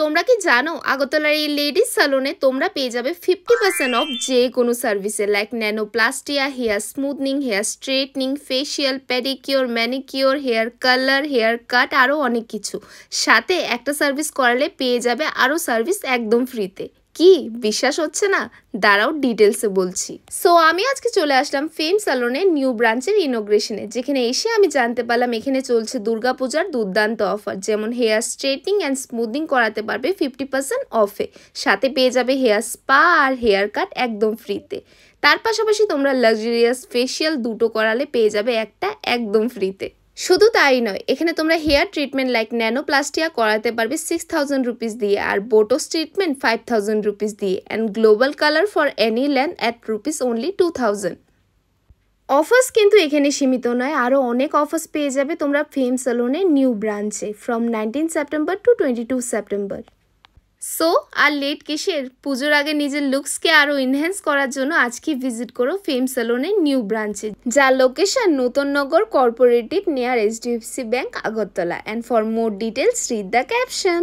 তোমরা কি জানো আগরতলার এই লেডিস সালনে তোমরা পেয়ে যাবে ফিফটি পার্সেন্ট অফ যে কোনো সার্ভিসে like nanoplastia hair smoothening hair straightening facial pedicure manicure hair colour hair cut আরও অনেক কিছু সাথে একটা সার্ভিস করালে পেয়ে যাবে আরও সার্ভিস একদম ফ্রিতে কি বিশ্বাস হচ্ছে না দাঁড়াও ডিটেলসে বলছি সো আমি আজকে চলে আসলাম ফেম স্যালনের নিউ ব্রাঞ্চের ইনোগ্রেশনে যেখানে এসে আমি জানতে পারলাম এখানে চলছে দুর্গাপূজার দুর্দান্ত অফার যেমন হেয়ার স্ট্রেটিং অ্যান্ড স্মুদিং করাতে পারবে ফিফটি পার্সেন্ট অফে সাথে পেয়ে যাবে হেয়ার স্পা আর হেয়ার কাট একদম ফ্রিতে তার পাশাপাশি তোমরা লাক্সারিয়াস ফেশিয়াল দুটো করালে পেয়ে যাবে একটা একদম ফ্রিতে শুধু তাই নয় এখানে তোমরা হেয়ার ট্রিটমেন্ট লাইক ন্যানোপ্লাস্টিয়া করাতে পারবে সিক্স থাউজেন্ড রুপিস দিয়ে আর botox treatment five thousand rupees দিয়ে and global colour for any land at rupees only two thousand offers কিন্তু এখানে সীমিত নয় আরও অনেক অফার্স পেয়ে যাবে তোমরা ফেম সালোনের নিউ ব্রাঞ্চে from nineteen September to twenty two September so আর লেট কিসের পুজোর আগে নিজের লুকসকে আরও এনহ্যান্স করার জন্য আজকে ভিজিট করো ফেম সেলুনের নিউ ব্রাঞ্চে যার location Natun Nagar cooperative near HDFC bank Agartala and for more details read the caption